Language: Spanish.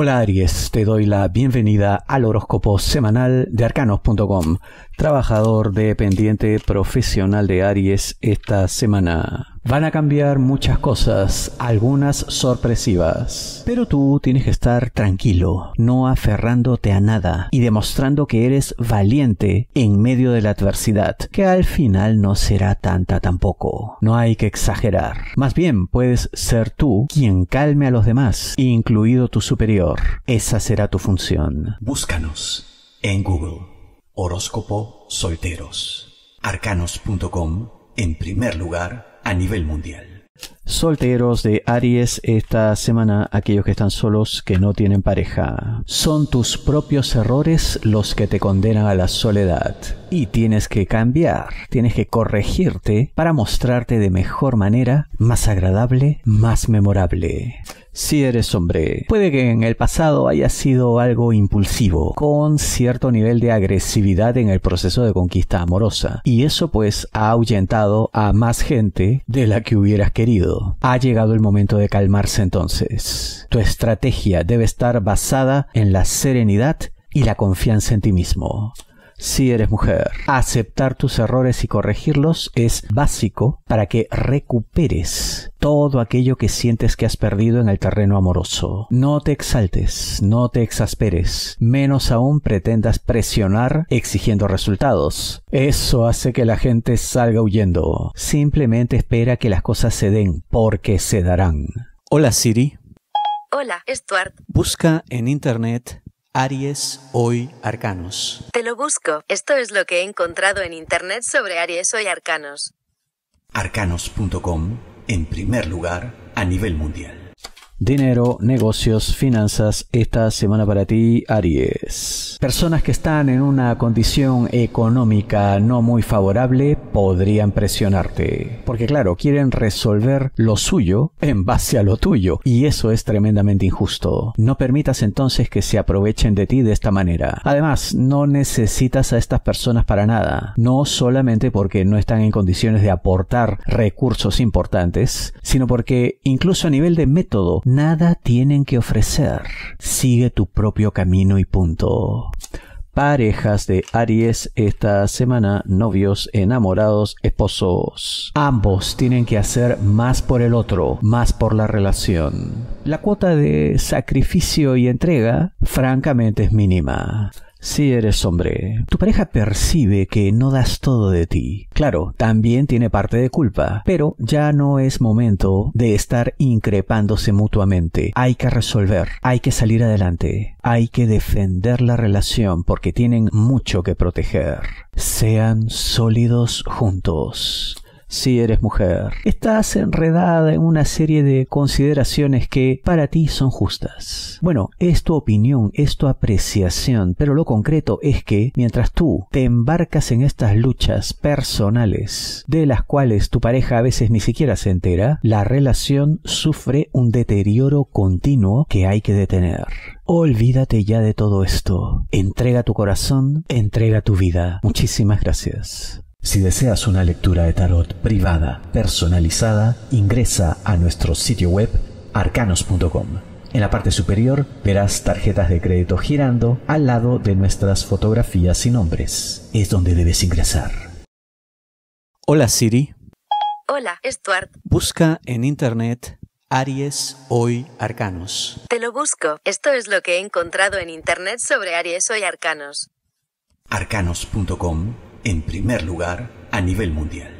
Hola Aries, te doy la bienvenida al horóscopo semanal de arcanos.com, trabajador dependiente profesional de Aries esta semana. Van a cambiar muchas cosas, algunas sorpresivas. Pero tú tienes que estar tranquilo, no aferrándote a nada y demostrando que eres valiente en medio de la adversidad, que al final no será tanta tampoco. No hay que exagerar. Más bien, puedes ser tú quien calme a los demás, incluido tu superior. Esa será tu función. Búscanos en Google. Horóscopo Solteros. Arcanos.com en primer lugar a nivel mundial. Solteros de Aries esta semana, aquellos que están solos, que no tienen pareja. Son tus propios errores los que te condenan a la soledad. Y tienes que cambiar, tienes que corregirte para mostrarte de mejor manera, más agradable, más memorable si eres hombre. Puede que en el pasado haya sido algo impulsivo, con cierto nivel de agresividad en el proceso de conquista amorosa, y eso pues ha ahuyentado a más gente de la que hubieras querido. Ha llegado el momento de calmarse entonces. Tu estrategia debe estar basada en la serenidad y la confianza en ti mismo si eres mujer. Aceptar tus errores y corregirlos es básico para que recuperes todo aquello que sientes que has perdido en el terreno amoroso. No te exaltes, no te exasperes, menos aún pretendas presionar exigiendo resultados. Eso hace que la gente salga huyendo. Simplemente espera que las cosas se den porque se darán. Hola Siri. Hola, Stuart. Busca en Internet Aries Hoy Arcanos. Te lo busco. Esto es lo que he encontrado en Internet sobre Aries Hoy Arcanos. Arcanos.com, en primer lugar, a nivel mundial dinero, negocios, finanzas esta semana para ti, Aries. Personas que están en una condición económica no muy favorable podrían presionarte, porque claro, quieren resolver lo suyo en base a lo tuyo, y eso es tremendamente injusto. No permitas entonces que se aprovechen de ti de esta manera. Además, no necesitas a estas personas para nada, no solamente porque no están en condiciones de aportar recursos importantes, sino porque incluso a nivel de método Nada tienen que ofrecer. Sigue tu propio camino y punto. Parejas de Aries esta semana, novios, enamorados, esposos. Ambos tienen que hacer más por el otro, más por la relación. La cuota de sacrificio y entrega, francamente, es mínima. Si eres hombre, tu pareja percibe que no das todo de ti. Claro, también tiene parte de culpa, pero ya no es momento de estar increpándose mutuamente. Hay que resolver, hay que salir adelante, hay que defender la relación porque tienen mucho que proteger. Sean sólidos juntos si eres mujer. Estás enredada en una serie de consideraciones que para ti son justas. Bueno, es tu opinión, es tu apreciación, pero lo concreto es que mientras tú te embarcas en estas luchas personales, de las cuales tu pareja a veces ni siquiera se entera, la relación sufre un deterioro continuo que hay que detener. Olvídate ya de todo esto. Entrega tu corazón, entrega tu vida. Muchísimas gracias. Si deseas una lectura de tarot privada, personalizada, ingresa a nuestro sitio web arcanos.com. En la parte superior verás tarjetas de crédito girando al lado de nuestras fotografías y nombres. Es donde debes ingresar. Hola Siri. Hola, Stuart. Busca en internet Aries hoy Arcanos. Te lo busco. Esto es lo que he encontrado en internet sobre Aries hoy Arcanos. Arcanos.com en primer lugar a nivel mundial.